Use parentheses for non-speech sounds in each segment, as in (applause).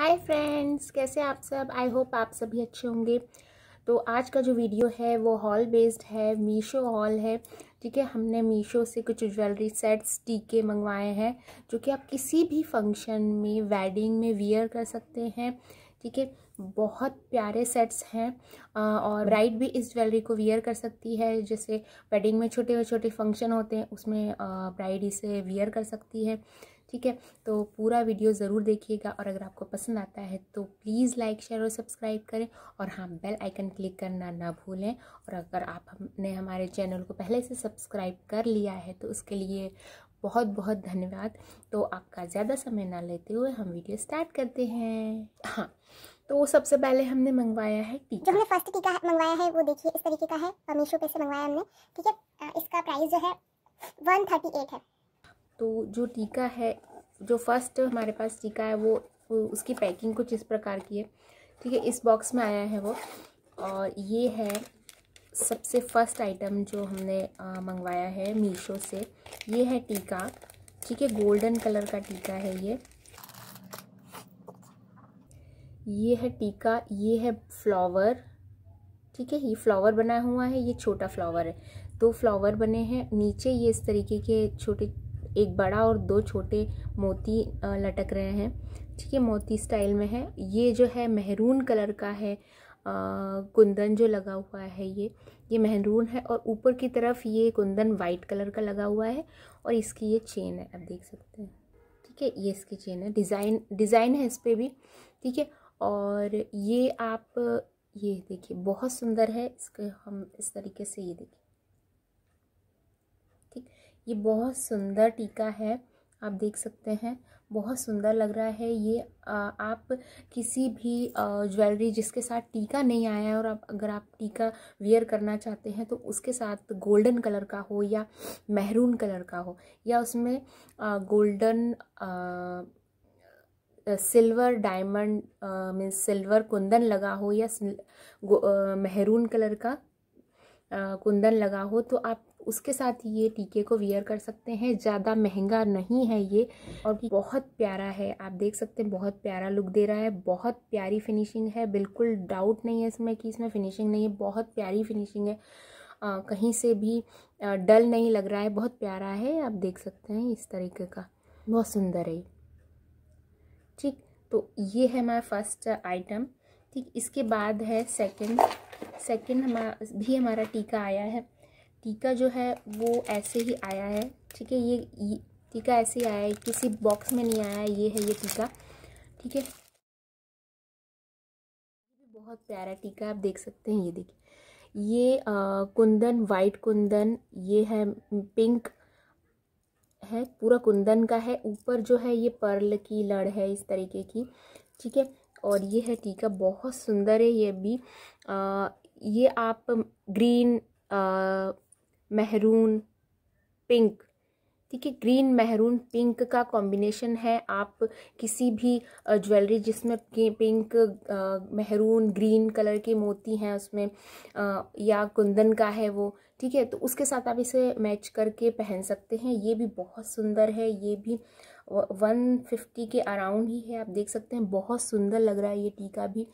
hi friends कैसे आप सब आई होप आप सभी अच्छे होंगे तो आज का जो वीडियो है वो हॉल बेस्ड है मीशो हॉल है ठीक है हमने मीशो से कुछ ज्वेलरी सेट्स टीके मंगवाए हैं जो कि आप किसी भी फंक्शन में वेडिंग में वियर कर सकते हैं ठीक है बहुत प्यारे सेट्स हैं और ब्राइड भी इस ज्वेलरी को वियर कर सकती है जैसे वेडिंग में छोटे छोटे फंक्शन होते हैं उसमें ब्राइड इसे वियर कर सकती है ठीक है तो पूरा वीडियो ज़रूर देखिएगा और अगर आपको पसंद आता है तो प्लीज़ लाइक शेयर और सब्सक्राइब करें और हाँ बेल आइकन क्लिक करना ना भूलें और अगर आपने हमारे चैनल को पहले से सब्सक्राइब कर लिया है तो उसके लिए बहुत बहुत धन्यवाद तो आपका ज़्यादा समय ना लेते हुए हम वीडियो स्टार्ट करते हैं हाँ तो सबसे पहले हमने मंगवाया है टीका जो हमने फर्स्ट टीका मंगवाया है वो देखिए इस तरीके का है मीशो पे से मंगवाया हमने ठीक है इसका प्राइस जो है वन थर्टी एट है तो जो टीका है जो फर्स्ट हमारे पास टीका है वो उसकी पैकिंग कुछ इस प्रकार की है ठीक है इस बॉक्स में आया है वो और ये है सबसे फर्स्ट आइटम जो हमने मंगवाया है मीशो से ये है टीका ठीक है गोल्डन कलर का टीका है ये ये है टीका ये है फ्लावर ठीक है ये फ्लावर बना हुआ है ये छोटा फ्लावर है दो फ्लावर बने हैं नीचे ये इस तरीके के छोटे एक बड़ा और दो छोटे मोती लटक रहे हैं ठीक है मोती स्टाइल में है ये जो है मेहरून कलर का है आ, कुंदन जो लगा हुआ है ये ये मेहरून है और ऊपर की तरफ ये कुंदन वाइट कलर का लगा हुआ है और इसकी ये चेन है आप देख सकते हैं ठीक है ये इसकी चेन है डिज़ाइन डिज़ाइन है इस पर भी ठीक है और ये आप ये देखिए बहुत सुंदर है इसके हम इस तरीके से ये देखिए ये बहुत सुंदर टीका है आप देख सकते हैं बहुत सुंदर लग रहा है ये आ, आप किसी भी ज्वेलरी जिसके साथ टीका नहीं आया है और आप अगर आप टीका वेयर करना चाहते हैं तो उसके साथ गोल्डन कलर का हो या मेहरून कलर का हो या उसमें आ, गोल्डन आ, silver diamond means silver kundan लगा हो या मेहरून कलर का कुंदन लगा हो तो आप उसके साथ ये टीके को वियर कर सकते हैं ज़्यादा महंगा नहीं है ये और बहुत प्यारा है आप देख सकते हैं बहुत प्यारा लुक दे रहा है बहुत प्यारी फिनिशिंग है बिल्कुल डाउट नहीं है इसमें कि इसमें फिनिशिंग नहीं है बहुत प्यारी फिनिशिंग है आ, कहीं से भी आ, डल नहीं लग रहा है बहुत प्यारा है आप देख सकते हैं इस तरीके का बहुत सुंदर है ठीक तो ये है हमारा फर्स्ट आइटम ठीक इसके बाद है सेकंड सेकंड हमारा भी हमारा टीका आया है टीका जो है वो ऐसे ही आया है ठीक है ये टीका ऐसे ही आया है किसी बॉक्स में नहीं आया है ये है ये टीका ठीक है बहुत प्यारा टीका आप देख सकते हैं ये देखिए ये आ, कुंदन वाइट कुंदन ये है पिंक है पूरा कुंदन का है ऊपर जो है ये पर्ल की लड़ है इस तरीके की ठीक है और ये है टीका बहुत सुंदर है ये भी आ, ये आप ग्रीन आ, महरून पिंक ठीक है ग्रीन महरून पिंक का कॉम्बिनेशन है आप किसी भी ज्वेलरी जिसमें पिंक महरून ग्रीन कलर के मोती हैं उसमें या कुंदन का है वो ठीक है तो उसके साथ आप इसे मैच करके पहन सकते हैं ये भी बहुत सुंदर है ये भी वन फिफ्टी के अराउंड ही है आप देख सकते हैं बहुत सुंदर लग रहा है ये टीका भी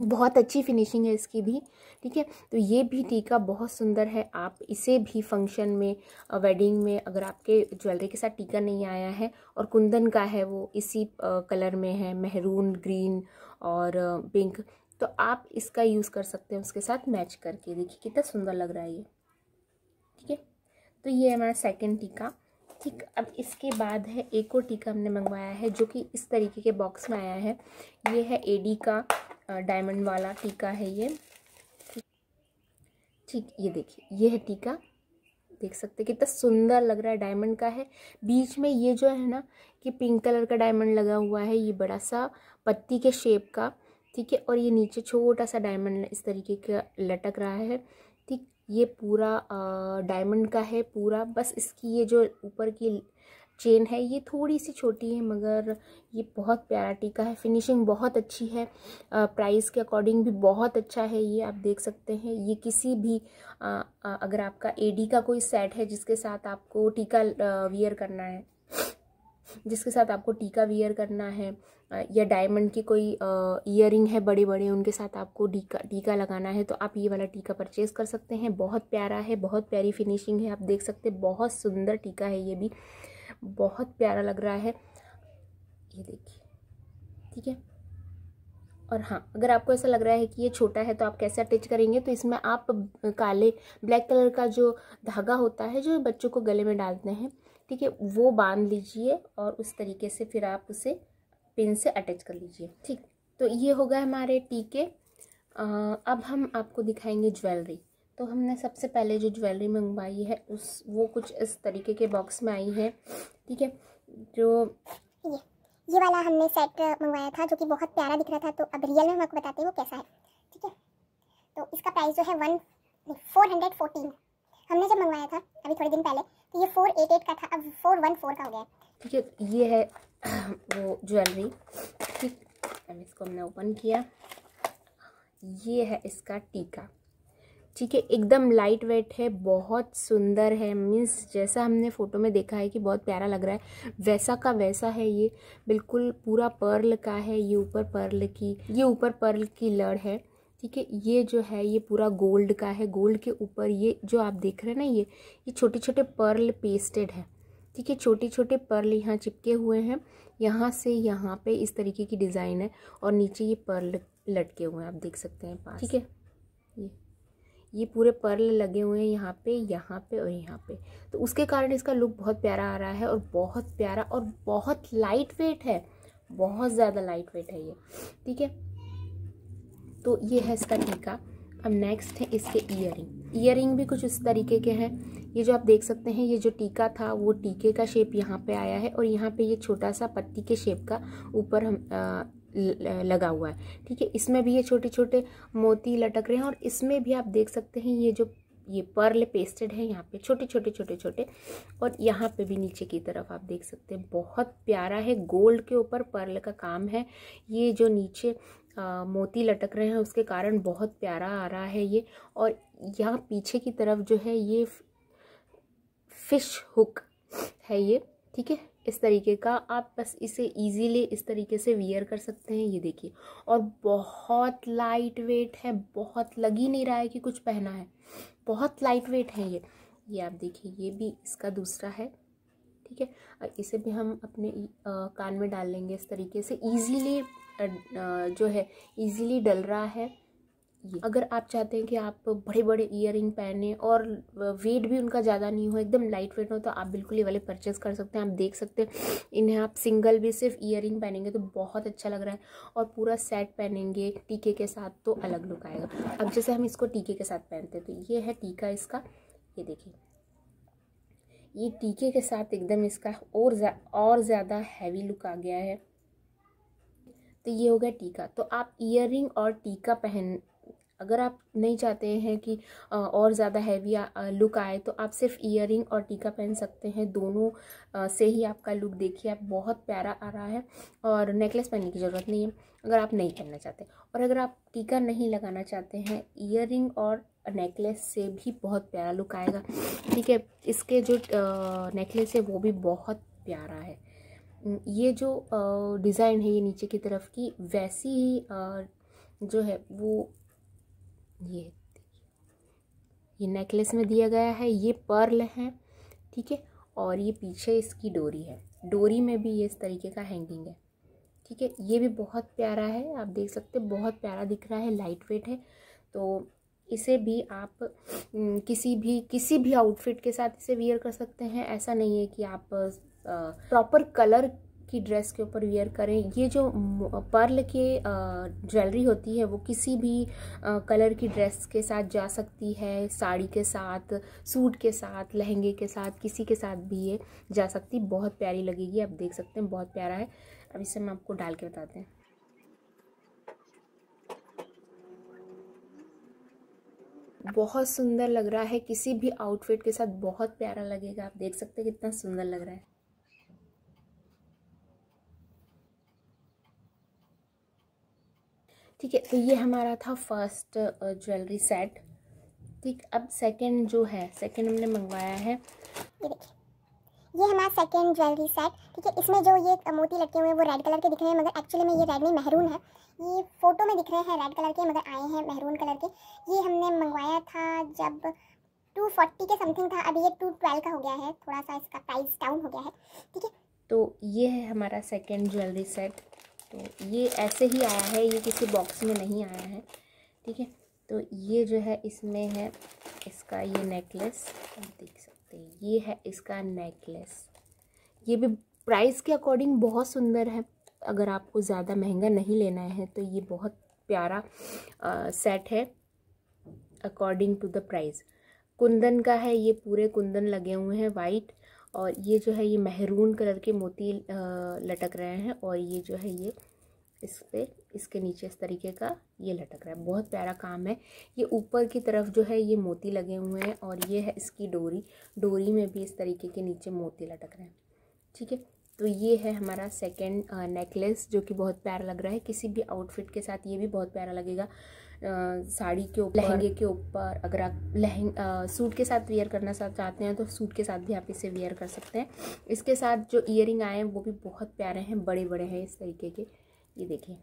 बहुत अच्छी फिनिशिंग है इसकी भी ठीक है तो ये भी टीका बहुत सुंदर है आप इसे भी फंक्शन में वेडिंग में अगर आपके ज्वेलरी के साथ टीका नहीं आया है और कुंदन का है वो इसी कलर में है मेहरून ग्रीन और पिंक तो आप इसका यूज़ कर सकते हैं उसके साथ मैच करके देखिए कितना सुंदर लग रहा है ये ठीक है तो ये हमारा सेकेंड टीका ठीक अब इसके बाद है एक और टीका हमने मंगवाया है जो कि इस तरीके के बॉक्स में आया है ये है एडी का डायमंड वाला टीका है ये ठीक ये देखिए ये है टीका देख सकते कितना सुंदर लग रहा है डायमंड का है बीच में ये जो है ना कि पिंक कलर का डायमंड लगा हुआ है ये बड़ा सा पत्ती के शेप का ठीक है और ये नीचे छोटा सा डायमंड इस तरीके का लटक रहा है ठीक ये पूरा डायमंड का है पूरा बस इसकी ये जो ऊपर की चेन है ये थोड़ी सी छोटी है मगर ये बहुत प्यारा टीका है फिनिशिंग बहुत अच्छी है प्राइस के अकॉर्डिंग भी बहुत अच्छा है ये आप देख सकते हैं ये किसी भी आ, आ, अगर आपका एडी का कोई सेट है जिसके साथ आपको टीका वियर करना है जिसके साथ आपको टीका वियर करना है या डायमंड की कोई इयर है बड़े बड़े उनके साथ आपको टीका टीका लगाना है तो आप ये वाला टीका परचेज़ कर सकते हैं बहुत प्यारा है बहुत प्यारी फिनिशिंग है आप देख सकते हैं बहुत सुंदर टीका है ये भी बहुत प्यारा लग रहा है ये देखिए ठीक है और हाँ अगर आपको ऐसा लग रहा है कि ये छोटा है तो आप कैसे अटैच करेंगे तो इसमें आप काले ब्लैक कलर का जो धागा होता है जो बच्चों को गले में डालते हैं ठीक है वो बांध लीजिए और उस तरीके से फिर आप उसे पिन से अटैच कर लीजिए ठीक तो ये होगा हमारे टीके अब हम आपको दिखाएंगे ज्वेलरी तो हमने सबसे पहले जो ज्वेलरी मंगवाई है उस वो कुछ इस तरीके के बॉक्स में आई है ठीक है जो ये ये वाला हमने सेट मंगवाया था जो कि बहुत प्यारा दिख रहा था तो अब रियल में हम आपको बताते हैं वो कैसा है ठीक है तो इसका प्राइस जो है वन फोर हंड्रेड फोर्टीन हमने जब मंगवाया था अभी थोड़े दिन पहले तो ये फोर एट एट का था अब फोर वन फोर का हो गया ठीक है ये है (clears throat) वो ज्वेलरी ठीक अब इसको हमने ओपन किया ये है इसका टीका ठीक है एकदम लाइट वेट है बहुत सुंदर है मीन्स जैसा हमने फ़ोटो में देखा है कि बहुत प्यारा लग रहा है वैसा का वैसा है ये बिल्कुल पूरा पर्ल का है ये ऊपर पर्ल की ये ऊपर पर्ल की लड़ है ठीक है ये जो है ये पूरा गोल्ड का है गोल्ड के ऊपर ये जो आप देख रहे हैं ना ये ये छोटे छोटे पर्ल पेस्टेड है ठीक है छोटे छोटे पर्ल यहाँ चिपके हुए हैं यहाँ से यहाँ पे इस तरीके की डिज़ाइन है और नीचे ये पर्ल लटके हुए हैं आप देख सकते हैं ठीक है ये पूरे पर्ल लगे हुए हैं यहाँ पे यहाँ पे और यहाँ पे तो उसके कारण इसका लुक बहुत प्यारा आ रहा है और बहुत प्यारा और बहुत लाइट वेट है बहुत ज़्यादा लाइट वेट है ये ठीक है तो ये है इसका टीका अब नेक्स्ट है इसके ईयरिंग ईयरिंग भी कुछ इस तरीके के हैं ये जो आप देख सकते हैं ये जो टीका था वो टीके का शेप यहाँ पे आया है और यहाँ पे ये छोटा सा पत्ती के शेप का ऊपर हम लगा हुआ है ठीक है इसमें भी ये छोटे छोटे मोती लटक रहे हैं और इसमें भी आप देख सकते हैं ये जो ये पर्ल पेस्टेड है यहाँ पे छोटे छोटे छोटे छोटे और यहाँ पे भी नीचे की तरफ आप देख सकते हैं बहुत प्यारा है गोल्ड के ऊपर पर्ल का काम है ये जो नीचे आ, मोती लटक रहे हैं उसके कारण बहुत प्यारा आ रहा है ये और यहाँ पीछे की तरफ जो है ये फिश हुक है ये ठीक है इस तरीके का आप बस इसे इजीली इस तरीके से वियर कर सकते हैं ये देखिए और बहुत लाइट वेट है बहुत लग ही नहीं रहा है कि कुछ पहना है बहुत लाइट वेट है ये ये आप देखिए ये भी इसका दूसरा है ठीक है और इसे भी हम अपने कान में डाल लेंगे इस तरीके से ईजीली जो है ईजीली डल रहा है अगर आप चाहते हैं कि आप बड़े बड़े ईयर पहने और वेट भी उनका ज़्यादा नहीं हो एकदम लाइट वेट हो तो आप बिल्कुल ये वाले परचेज़ कर सकते हैं आप देख सकते हैं इन्हें आप सिंगल भी सिर्फ ईयर पहनेंगे तो बहुत अच्छा लग रहा है और पूरा सेट पहनेंगे टीके के साथ तो अलग लुक आएगा अब जैसे हम इसको टीके के साथ पहनते हैं तो ये है टीका इसका ये देखिए ये टीके के साथ एकदम इसका और जा, और ज़्यादा हैवी लुक आ गया है तो ये हो गया टीका तो आप इयर और टीका पहन अगर आप नहीं चाहते हैं कि और ज़्यादा हैवी लुक आए तो आप सिर्फ ईयर और टीका पहन सकते हैं दोनों से ही आपका लुक देखिए आप बहुत प्यारा आ रहा है और नेकलेस पहनने की ज़रूरत नहीं है अगर आप नहीं पहनना चाहते और अगर आप टीका नहीं लगाना चाहते हैं ईयर और नेकलेस से भी बहुत प्यारा लुक आएगा ठीक है इसके जो नेकलेस है वो भी बहुत प्यारा है ये जो डिज़ाइन है ये नीचे की तरफ की वैसी ही जो है वो ये ये नेकलेस में दिया गया है ये पर्ल है ठीक है और ये पीछे इसकी डोरी है डोरी में भी ये इस तरीके का हैंगिंग है ठीक है ये भी बहुत प्यारा है आप देख सकते हैं बहुत प्यारा दिख रहा है लाइट वेट है तो इसे भी आप किसी भी किसी भी आउटफिट के साथ इसे वियर कर सकते हैं ऐसा नहीं है कि आप प्रॉपर कलर की ड्रेस के ऊपर वेयर करें ये जो पर्ल के ज्वेलरी होती है वो किसी भी कलर की ड्रेस के साथ जा सकती है साड़ी के साथ सूट के साथ लहंगे के साथ किसी के साथ भी ये जा सकती बहुत प्यारी लगेगी आप देख सकते हैं बहुत प्यारा है अब इसे हम आपको डाल के बताते हैं बहुत सुंदर लग रहा है किसी भी आउटफिट के साथ बहुत प्यारा लगेगा आप देख सकते हैं कितना सुंदर लग रहा है ठीक है तो ये हमारा था फर्स्ट ज्वेलरी सेट ठीक अब सेकंड जो है सेकंड हमने मंगवाया है ये हमारा सेकेंड ज्वेलरी सेट ठीक है इसमें जो ये मोती लटके हुए हैं वो रेड कलर के दिख रहे हैं मगर एक्चुअली में ये रेड नहीं महरून है ये फ़ोटो में दिख रहे हैं रेड कलर के मगर आए हैं महरून कलर के ये हमने मंगवाया था जब टू फोर्टी के समथिंग था अभी ये टू ट्वेल्व का हो गया है थोड़ा सा इसका प्राइस डाउन हो गया है ठीक है तो ये है हमारा सेकेंड ज्वेलरी सेट तो ये ऐसे ही आया है ये किसी बॉक्स में नहीं आया है ठीक है तो ये जो है इसमें है इसका ये नेकलेस आप देख सकते हैं ये है इसका नेकलेस ये भी प्राइस के अकॉर्डिंग बहुत सुंदर है अगर आपको ज़्यादा महंगा नहीं लेना है तो ये बहुत प्यारा आ, सेट है according to the price kundan का है ये पूरे कुंदन लगे हुए हैं वाइट और ये जो है ये महरून कलर के मोती लटक रहे हैं और ये जो है ये इस पे इसके नीचे इस तरीके का ये लटक रहा है बहुत प्यारा काम है ये ऊपर की तरफ जो है ये मोती लगे हुए हैं और ये है इसकी डोरी डोरी में भी इस तरीके के नीचे मोती लटक रहे हैं ठीक है तो ये है हमारा सेकेंड नेकलेस जो कि बहुत प्यारा लग रहा है किसी भी आउटफिट के साथ ये भी बहुत प्यारा लगेगा साड़ी के ऊपर लहंगे के ऊपर अगर आप लहंग सूट के साथ वेयर करना चाहते हैं तो सूट के साथ भी आप इसे वेयर कर सकते हैं इसके साथ जो इयर आए हैं वो भी बहुत प्यारे हैं बड़े बड़े हैं इस तरीके के ये देखिए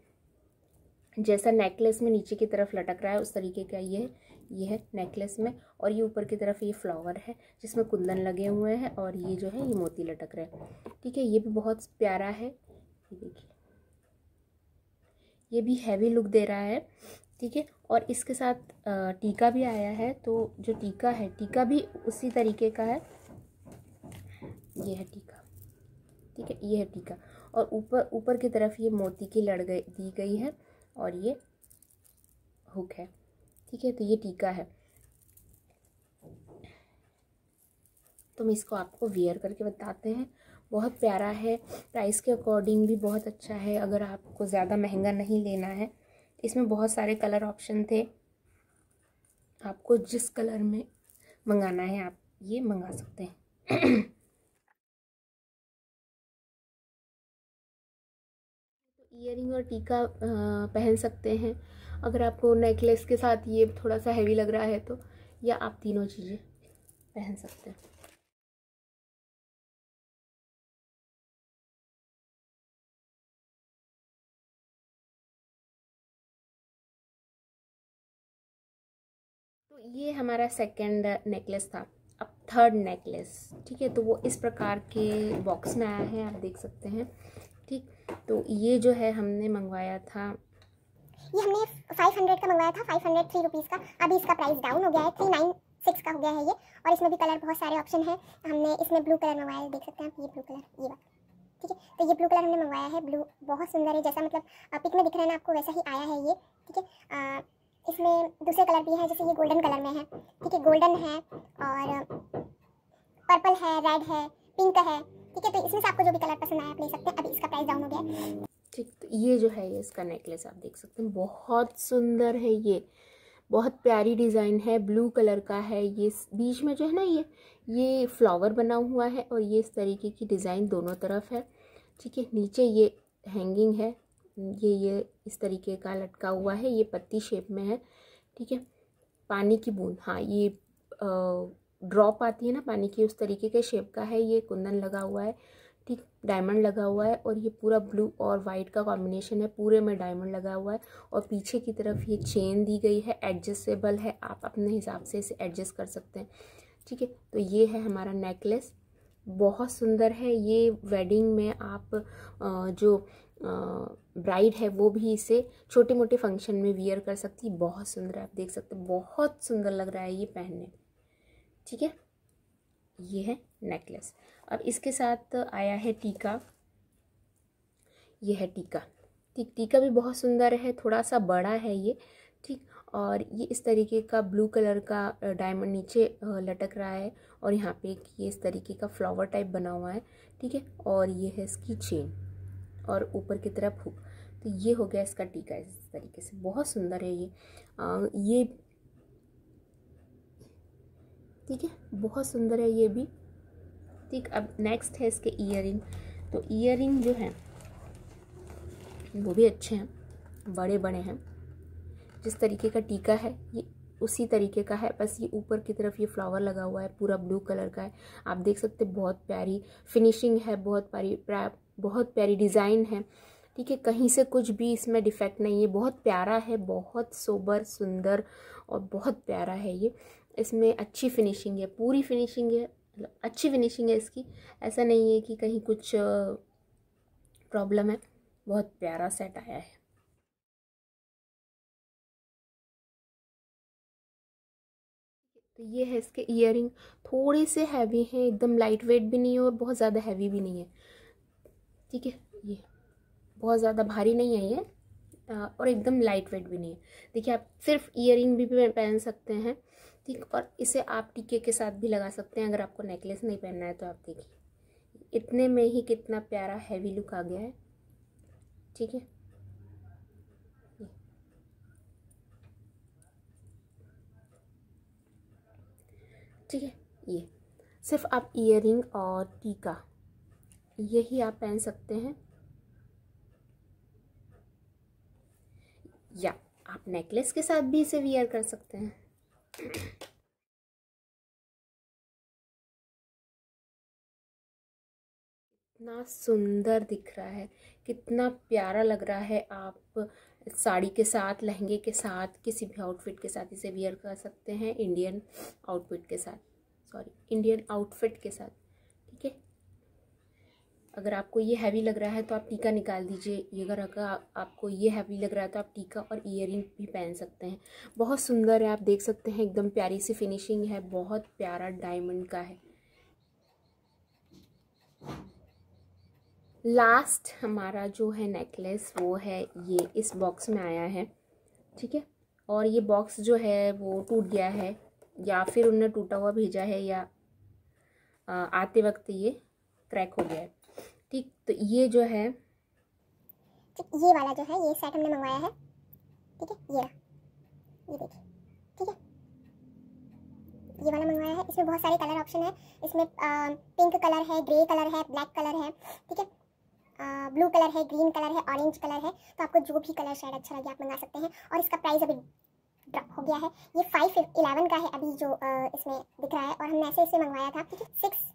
जैसा नेकलेस में नीचे की तरफ लटक रहा है उस तरीके का ये ये है नेकलेस में और ये ऊपर की तरफ ये फ्लावर है जिसमें कुंदन लगे हुए हैं और ये जो है ये मोती लटक रहे हैं ठीक है ये भी बहुत प्यारा है ये देखिए ये भी हैवी लुक दे रहा है ठीक है और इसके साथ टीका भी आया है तो जो टीका है टीका भी उसी तरीके का है ये है टीका ठीक है ये है टीका और ऊपर ऊपर की तरफ ये मोती की लड़ गई दी गई है और ये हुक है ठीक है तो ये टीका है तो मैं इसको आपको वेयर करके बताते हैं बहुत प्यारा है प्राइस के अकॉर्डिंग भी बहुत अच्छा है अगर आपको ज़्यादा महंगा नहीं लेना है इसमें बहुत सारे कलर ऑप्शन थे आपको जिस कलर में मंगाना है आप ये मंगा सकते हैं ईयरिंग तो और टीका पहन सकते हैं अगर आपको नेकलेस के साथ ये थोड़ा सा हैवी लग रहा है तो या आप तीनों चीज़ें पहन सकते हैं तो ये हमारा सेकेंड नेकलेस था अब थर्ड नेकलेस ठीक है तो वो इस प्रकार के बॉक्स में आया है आप देख सकते हैं ठीक तो ये जो है हमने मंगवाया था ये हमने 500 का मंगवाया था 500 थ्री रुपीज़ का अभी इसका प्राइस डाउन हो गया है थ्री नाइन सिक्स का हो गया है ये और इसमें भी कलर बहुत सारे ऑप्शन है हमने इसमें ब्लू कलर मंगवाया है देख सकते हैं आप ये ब्लू कलर ये बात ठीक है तो ये ब्लू कलर हमने मंगवाया है ब्लू बहुत सुंदर है जैसा मतलब पिक में दिख रहा है ना आपको वैसा ही आया है ये ठीक है इसमें दूसरे कलर भी हैं जैसे ये गोल्डन कलर में है ठीक है गोल्डन है और पर्पल है रेड है पिंक है ठीक है तो इसमें से आपको जो भी कलर पसंद आया आप ले सकते हैं अभी इसका प्राइस डाउन हो गया ठीक तो ये जो है ये इसका नेकलेस आप देख सकते हैं बहुत सुंदर है ये बहुत प्यारी डिज़ाइन है ब्लू कलर का है ये बीच में जो है ना ये ये फ्लावर बना हुआ है और ये इस तरीके की डिज़ाइन दोनों तरफ है ठीक है नीचे ये हैंगिंग है ये ये इस तरीके का लटका हुआ है ये पत्ती शेप में है ठीक है पानी की बूंद हाँ ये ड्रॉप आती है ना पानी की उस तरीके के शेप का है ये कुंदन लगा हुआ है ठीक डायमंड लगा हुआ है और ये पूरा ब्लू और वाइट का कॉम्बिनेशन है पूरे में डायमंड लगा हुआ है और पीछे की तरफ ये चेन दी गई है एडजस्टेबल है आप अपने हिसाब से इसे एडजस्ट कर सकते हैं ठीक है तो ये है हमारा नेकलेस बहुत सुंदर है ये वेडिंग में आप जो ब्राइड है वो भी इसे छोटे मोटे फंक्शन में वियर कर सकती है बहुत सुंदर है आप देख सकते बहुत सुंदर लग रहा है ये पहनने ठीक है ये है नेकलेस अब इसके साथ आया है टीका ये है टीका ठीक टीका भी बहुत सुंदर है थोड़ा सा बड़ा है ये ठीक और ये इस तरीके का ब्लू कलर का डायमंड नीचे लटक रहा है और यहाँ पे ये इस तरीके का फ्लावर टाइप बना हुआ है ठीक है और ये है इसकी चेन और ऊपर की तरफ हुक तो ये हो गया इसका टीका इस तरीके से बहुत सुंदर है ये आ, ये ठीक है बहुत सुंदर है ये भी ठीक अब नेक्स्ट है इसके ईयर तो ईयर जो है वो भी अच्छे हैं बड़े बड़े हैं जिस तरीके का टीका है ये उसी तरीके का है बस ये ऊपर की तरफ ये फ्लावर लगा हुआ है पूरा ब्लू कलर का है आप देख सकते बहुत प्यारी फिनिशिंग है बहुत प्यारी बहुत प्यारी डिज़ाइन है ठीक है कहीं से कुछ भी इसमें डिफेक्ट नहीं है बहुत प्यारा है बहुत सोबर सुंदर और बहुत प्यारा है ये इसमें अच्छी फिनिशिंग है पूरी फिनिशिंग है मतलब अच्छी फिनिशिंग है इसकी ऐसा नहीं है कि कहीं कुछ प्रॉब्लम है बहुत प्यारा सेट आया है तो ये है इसके ईयर थोड़े से हैवी हैं एकदम लाइट वेट भी नहीं है और बहुत ज़्यादा हैवी भी नहीं है ठीक है ये बहुत ज़्यादा भारी नहीं है ये और एकदम लाइट वेट भी नहीं है देखिए आप सिर्फ ईयर भी पहन सकते हैं ठीक और इसे आप टीके के साथ भी लगा सकते हैं अगर आपको नेकलेस नहीं पहनना है तो आप देखिए इतने में ही कितना प्यारा हैवी लुक आ गया है ठीक है ठीक है ये सिर्फ आप ईयर और टीका यही आप पहन सकते हैं या आप नेकलेस के साथ भी इसे वियर कर सकते हैं कितना सुंदर दिख रहा है कितना प्यारा लग रहा है आप साड़ी के साथ लहंगे के साथ किसी भी आउटफिट के साथ इसे वियर कर सकते हैं इंडियन आउटफिट के साथ सॉरी इंडियन आउटफिट के साथ अगर आपको ये हैवी लग रहा है तो आप टीका निकाल दीजिए अगर अगर आपको ये हैवी लग रहा है तो आप टीका और इयर भी पहन सकते हैं बहुत सुंदर है आप देख सकते हैं एकदम प्यारी सी फिनिशिंग है बहुत प्यारा डायमंड का है लास्ट हमारा जो है नेकलेस वो है ये इस बॉक्स में आया है ठीक है और ये बॉक्स जो है वो टूट गया है या फिर उनने टूटा हुआ भेजा है या आते वक्त ये क्रैक हो गया है ठीक तो ये जो है तो ये वाला जो है ये सेट हमने मंगवाया है ठीक है ये ये देखिए ठीक है ये वाला मंगवाया है इसमें बहुत सारे कलर ऑप्शन है इसमें आ, पिंक कलर है ग्रे कलर है ब्लैक कलर है ठीक है आ, ब्लू कलर है ग्रीन कलर है ऑरेंज कलर है तो आपको जो भी कलर शायद अच्छा लगे आप मंगा सकते हैं और इसका प्राइस अभी ड्रॉप हो गया है ये फाइव इलेवन का है अभी जो आ, इसमें दिख रहा है और हमने ऐसे इसे मंगवाया था ठीक है six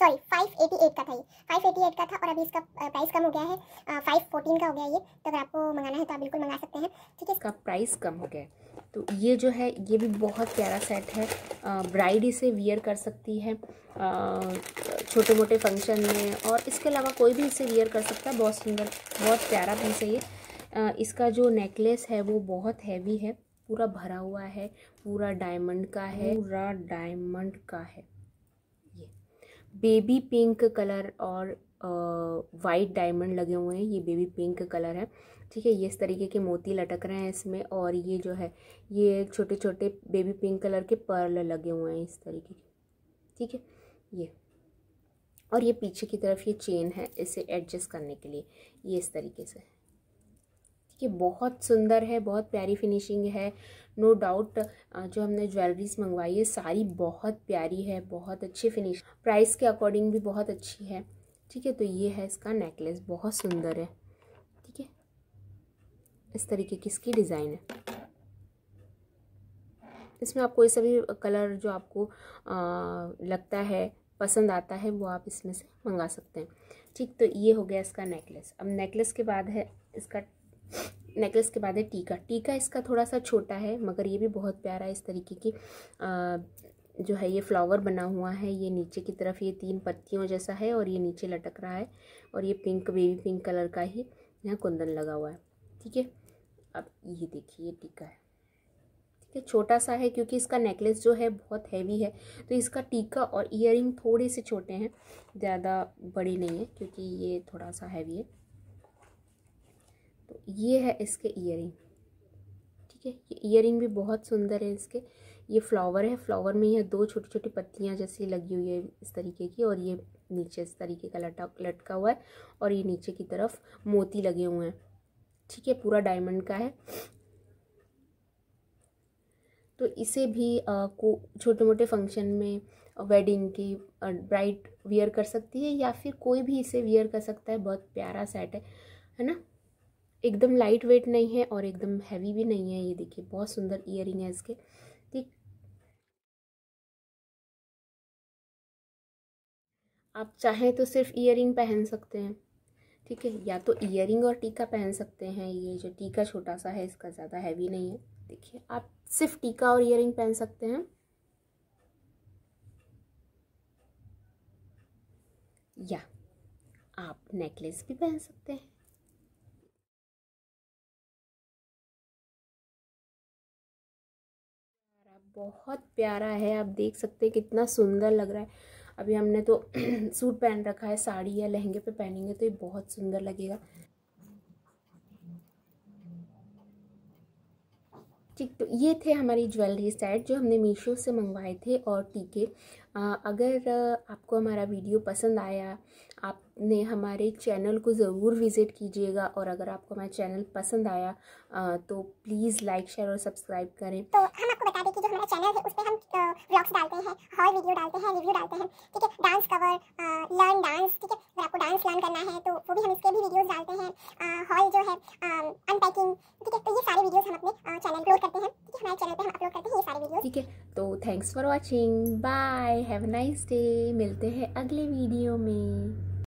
sorry five eighty eight का था ये फाइव एटी एट का था और अभी इसका प्राइस कम हो गया है फाइव फोर्टीन का हो गया ये तो अगर आपको मंगाना है तो आप बिल्कुल मंगा सकते हैं ठीक है इसका प्राइस कम हो गया तो ये जो है ये भी बहुत प्यारा सेट है ब्राइड इसे वियर कर सकती है छोटे मोटे फंक्शन में और इसके अलावा कोई भी इसे वियर कर सकता है बहुत सुंदर बहुत प्यारा पीस है ये इसका जो नेकलेस है वो बहुत हैवी है पूरा भरा हुआ है पूरा डायमंड का है पूरा डायमंड का है बेबी पिंक कलर और वाइट डायमंड लगे हुए हैं ये बेबी पिंक कलर है ठीक है ये इस तरीके के मोती लटक रहे हैं इसमें और ये जो है ये छोटे छोटे बेबी पिंक कलर के पर्ल लगे हुए हैं इस तरीके के ठीक है ये और ये पीछे की तरफ ये चेन है इसे एडजस्ट करने के लिए ये इस तरीके से ठीक है बहुत सुंदर है बहुत प्यारी फिनिशिंग है नो no डाउट जो हमने ज्वेलरीज मंगवाई है सारी बहुत प्यारी है बहुत अच्छी फिनिश प्राइस के अकॉर्डिंग भी बहुत अच्छी है ठीक है तो ये है इसका नेकलेस बहुत सुंदर है ठीक है इस तरीके की इसकी डिज़ाइन है इसमें आप कोई सभी कलर जो आपको आ, लगता है पसंद आता है वो आप इसमें से मंगा सकते हैं ठीक तो ये हो गया इसका नेकलेस अब नेकलेस के बाद है इसका नेकलेस के बाद है टीका टीका इसका थोड़ा सा छोटा है मगर ये भी बहुत प्यारा है इस तरीके की आ, जो है ये फ्लावर बना हुआ है ये नीचे की तरफ ये तीन पत्तियों जैसा है और ये नीचे लटक रहा है और ये पिंक बेबी पिंक कलर का ही यहाँ कुंदन लगा हुआ है ठीक है अब ये देखिए ये टीका है ठीक है छोटा सा है क्योंकि इसका नेकलेस जो है बहुत हैवी है तो इसका टीका और इयर थोड़े से छोटे हैं ज़्यादा बड़े नहीं है क्योंकि ये थोड़ा सा हैवी है तो ये है इसके ईयर ठीक है ये ईयर भी बहुत सुंदर है इसके ये फ्लावर है फ्लावर में यह दो छोटी छोटी पत्तियाँ जैसी लगी हुई है इस तरीके की और ये नीचे इस तरीके का लटा लटका हुआ है और ये नीचे की तरफ मोती लगे हुए हैं ठीक है पूरा डायमंड का है तो इसे भी आ, को छोटे मोटे फंक्शन में वेडिंग की ब्राइड वियर कर सकती है या फिर कोई भी इसे वियर कर सकता है बहुत प्यारा सेट है है ना एकदम लाइट वेट नहीं है और एकदम हैवी भी नहीं है ये देखिए बहुत सुंदर इयर है इसके ठीक आप चाहें तो सिर्फ इयर पहन सकते हैं ठीक है या तो इयर और टीका पहन सकते हैं ये जो टीका छोटा सा है इसका ज़्यादा हैवी नहीं है देखिए आप सिर्फ टीका और इयर पहन सकते हैं या आप नेकलेस भी पहन सकते हैं बहुत प्यारा है आप देख सकते हैं कितना सुंदर लग रहा है अभी हमने तो (clears throat) सूट पहन रखा है साड़ी या लहंगे पे पहनेंगे तो ये बहुत सुंदर लगेगा ठीक तो ये थे हमारी ज्वेलरी सेट जो हमने मीशो से मंगवाए थे और टीके अगर आपको हमारा वीडियो पसंद आया आप ने हमारे चैनल को ज़रूर विज़िट कीजिएगा और अगर आपको हमारा चैनल पसंद आया आ, तो प्लीज़ लाइक शेयर और सब्सक्राइब करें तो हम आपको बता दें कि जो हमारा चैनल है उस पर हम व्लॉग्स डालते हैं हॉल वीडियो डालते हैं रिव्यू डालते हैं ठीक है डांस कवर लर्न डांस ठीक है अगर आपको डांस लर्न करना है तो वो भी हम इसके भी वीडियोज़ डालते हैं हॉल जो है अनपैकिंग ठीक है तो ये सारे वीडियोज़ हम अपने चैनल अपलोड करते हैं ठीक है हमारे चैनल पर हम अपलोड करते हैं ये सारे वीडियो ठीक है तो thanks for watching bye have nice day मिलते हैं अगले वीडियो में